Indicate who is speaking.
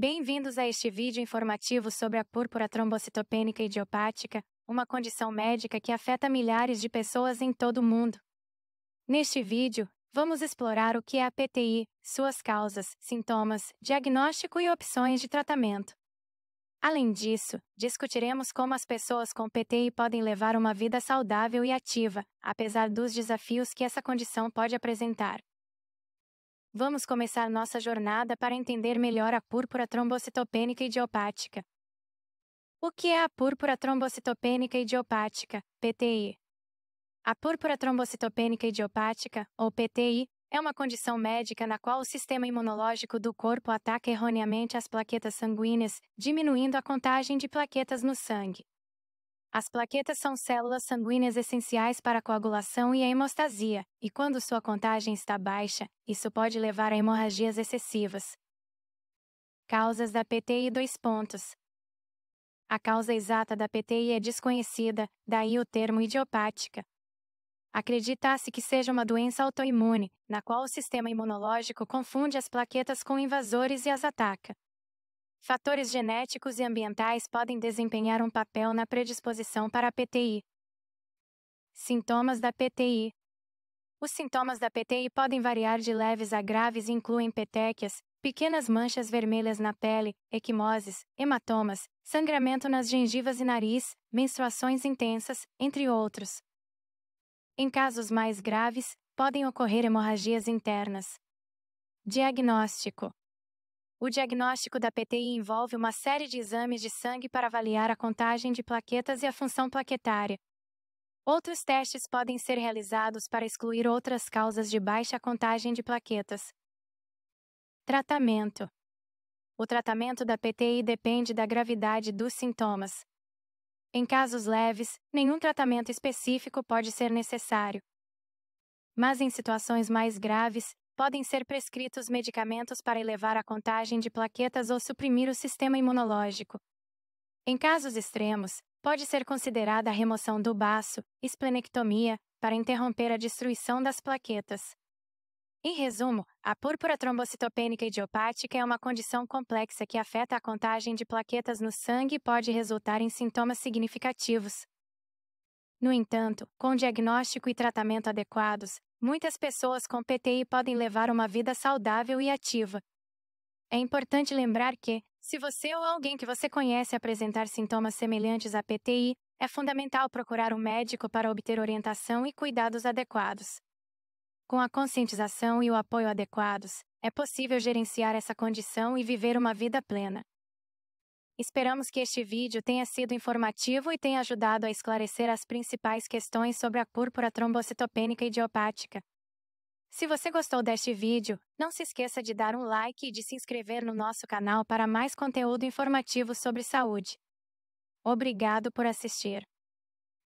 Speaker 1: Bem-vindos a este vídeo informativo sobre a púrpura trombocitopênica idiopática, uma condição médica que afeta milhares de pessoas em todo o mundo. Neste vídeo, vamos explorar o que é a PTI, suas causas, sintomas, diagnóstico e opções de tratamento. Além disso, discutiremos como as pessoas com PTI podem levar uma vida saudável e ativa, apesar dos desafios que essa condição pode apresentar. Vamos começar nossa jornada para entender melhor a púrpura trombocitopênica idiopática. O que é a púrpura trombocitopênica idiopática, PTI? A púrpura trombocitopênica idiopática, ou PTI, é uma condição médica na qual o sistema imunológico do corpo ataca erroneamente as plaquetas sanguíneas, diminuindo a contagem de plaquetas no sangue. As plaquetas são células sanguíneas essenciais para a coagulação e a hemostasia, e quando sua contagem está baixa, isso pode levar a hemorragias excessivas. Causas da PTI 2 pontos. A causa exata da PTI é desconhecida, daí o termo idiopática. Acredita-se que seja uma doença autoimune, na qual o sistema imunológico confunde as plaquetas com invasores e as ataca. Fatores genéticos e ambientais podem desempenhar um papel na predisposição para a PTI. Sintomas da PTI: Os sintomas da PTI podem variar de leves a graves e incluem petequias, pequenas manchas vermelhas na pele, equimoses, hematomas, sangramento nas gengivas e nariz, menstruações intensas, entre outros. Em casos mais graves, podem ocorrer hemorragias internas. Diagnóstico: o diagnóstico da PTI envolve uma série de exames de sangue para avaliar a contagem de plaquetas e a função plaquetária. Outros testes podem ser realizados para excluir outras causas de baixa contagem de plaquetas. Tratamento: O tratamento da PTI depende da gravidade dos sintomas. Em casos leves, nenhum tratamento específico pode ser necessário. Mas em situações mais graves, podem ser prescritos medicamentos para elevar a contagem de plaquetas ou suprimir o sistema imunológico. Em casos extremos, pode ser considerada a remoção do baço, esplenectomia, para interromper a destruição das plaquetas. Em resumo, a púrpura trombocitopênica idiopática é uma condição complexa que afeta a contagem de plaquetas no sangue e pode resultar em sintomas significativos. No entanto, com diagnóstico e tratamento adequados, Muitas pessoas com PTI podem levar uma vida saudável e ativa. É importante lembrar que, se você ou alguém que você conhece apresentar sintomas semelhantes à PTI, é fundamental procurar um médico para obter orientação e cuidados adequados. Com a conscientização e o apoio adequados, é possível gerenciar essa condição e viver uma vida plena. Esperamos que este vídeo tenha sido informativo e tenha ajudado a esclarecer as principais questões sobre a púrpura trombocitopênica idiopática. Se você gostou deste vídeo, não se esqueça de dar um like e de se inscrever no nosso canal para mais conteúdo informativo sobre saúde. Obrigado por assistir.